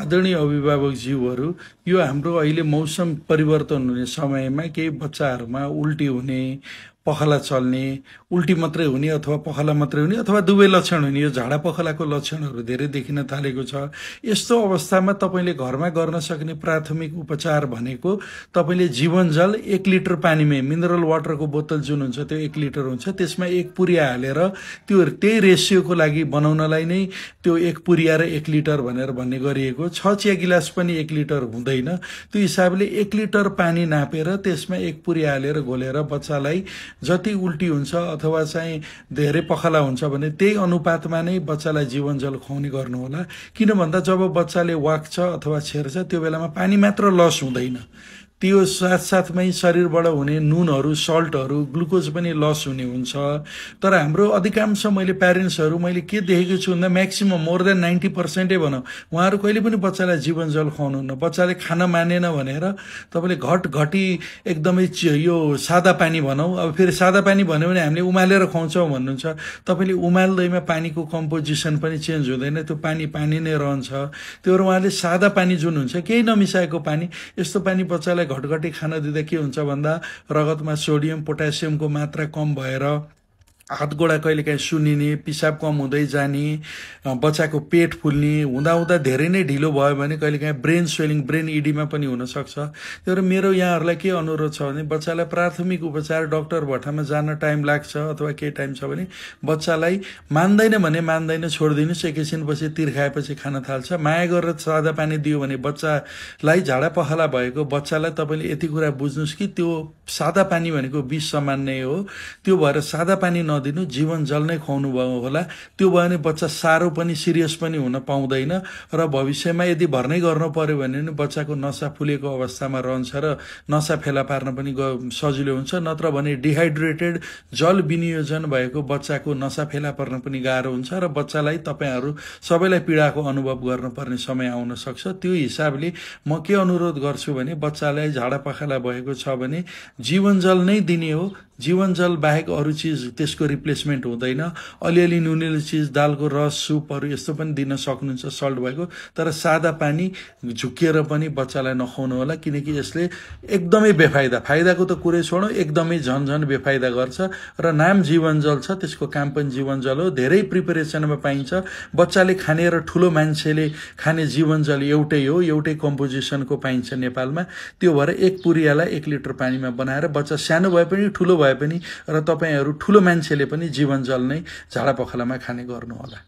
आदरणीय जीवहरू यो हाम्रो अहिले मौसम परिवर्तन हुने समयमा केही बच्चाहरूमा उल्टी हुने पखला चल्ने उल्टी मात्रै हुने अथवा पखला मात्रै हुने अथवा दुवै लक्षण हुने यो झाडा पखलाको लक्षणहरू धेरै देखिन थालेको छ यस्तो अवस्थामा तपाईँले घरमा गर्न सक्ने प्राथमिक उपचार भनेको तपाईँले जीवन जल एक लिटर पानीमै मिनरल वाटरको बोतल जुन हुन्छ त्यो एक लिटर हुन्छ त्यसमा एक पुरिया हालेर त्यो त्यही रेसियोको लागि बनाउनलाई नै त्यो एक पुरिया र एक लिटर भनेर भन्ने गरिएको छ चिया गिलास पनि एक लिटर हुँदैन त्यो हिसाबले एक लिटर पानी नापेर त्यसमा एक पुरिया हालेर घोलेर बच्चालाई जति उल्टी हुन्छ अथवा चाहिँ धेरै पखला हुन्छ भने त्यही अनुपातमा नै बच्चालाई जीवन जल खुवाउने गर्नुहोला किन भन्दा जब बच्चाले वाक्छ अथवा छेर्छ त्यो बेलामा पानी मात्र लस हुँदैन त्यो साथसाथमै शरीरबाट हुने नुनहरू सल्टहरू ग्लुकोज पनि लस हुने हुन्छ तर हाम्रो अधिकांश मैले प्यारेन्ट्सहरू मैले के देखेको छु भन्दा म्याक्सिमम् मोर देन नाइन्टी पर्सेन्टै भनौँ उहाँहरू कहिले पनि बच्चालाई जीवन जल खुवाउनुहुन्न बच्चाले खान मानेन भनेर तपाईँले घट घटी एकदमै यो सादा पानी भनौँ अब फेरि सादा पानी भन्यो भने हामीले उमालेर खुवाउँछौँ भन्नुहुन्छ तपाईँले उमाल्दैमा पानीको कम्पोजिसन पनि चेन्ज हुँदैन त्यो पानी पानी नै रहन्छ त्यो उहाँले सादा पानी जुन हुन्छ केही नमिसाएको पानी यस्तो पानी बच्चालाई घटघटी खान दिँदा के हुन्छ भन्दा रगतमा सोडियम पोटासियमको मात्रा कम भएर हात गोडा कहिलेकाहीँ सुनिने पिसाब कम हुँदै जाने बच्चाको पेट फुल्ने हुँदाहुँदा धेरै नै ढिलो भयो भने कहिलेकाहीँ ब्रेन स्वेलिङ ब्रेन इडीमा पनि हुनसक्छ त्यही भएर मेरो यहाँहरूलाई के अनुरोध छ भने बच्चालाई प्राथमिक उपचार डक्टर भट्टामा जान टाइम लाग्छ अथवा केही टाइम छ भने बच्चालाई मान्दैन भने मान्दैन छोडिदिनुहोस् एकैछिनपछि तिर्खाएपछि खान थाल्छ माया गरेर सादा पानी दियो भने बच्चालाई झाडा पखाला भएको बच्चालाई तपाईँले यति कुरा बुझ्नुहोस् कि त्यो सादा पानी भनेको विष सामान्य हो त्यो भएर सादा पानी न नदिनु जीवन जल नै खुवाउनु भयो होला त्यो भयो भने बच्चा साह्रो पनि सिरियस पनि हुन पाउँदैन र भविष्यमा यदि भर्नै गर्नु पऱ्यो भने पनि बच्चाको नसा फुलेको अवस्थामा रहन्छ र नसा फेला पार्न पनि सजिलो हुन्छ नत्र भने डिहाइड्रेटेड जल विनियोजन भएको बच्चाको नसा फेला पर्न पनि गाह्रो हुन्छ र बच्चालाई तपाईँहरू सबैलाई पीडाको अनुभव गर्नुपर्ने समय आउन सक्छ त्यो हिसाबले म के अनुरोध गर्छु भने बच्चालाई झाडा पखाला भएको छ भने जीवन जल नै दिने हो जीवन जल बाहेक अरू चिज त्यसको रिप्लेसमेन्ट हुँदैन अलिअलि नुनिलो चिज दालको रस सुपहरू यस्तो पनि दिन सक्नुहुन्छ सल्ट भएको तर सादा पानी झुकिएर पनि बच्चालाई नखुवाउनु होला किनकि यसले एकदमै बेफाइदा फाइदाको त कुरै छोडौँ एकदमै झनझन बेफाइदा गर्छ र नाम जीवन जल छ त्यसको काम पनि जीवन जल हो धेरै प्रिपेरेसनमा पाइन्छ बच्चाले खाने र ठुलो मान्छेले खाने जीवनजल एउटै हो एउटै कम्पोजिसनको पाइन्छ नेपालमा त्यो भएर एक पुरियालाई एक लिटर पानीमा बनाएर बच्चा सानो भए पनि ठुलो भए पनि र तपाईँहरू ठुलो मान्छेले त्यसैले पनि जीवन जल नै झाडा पखालामा खाने होला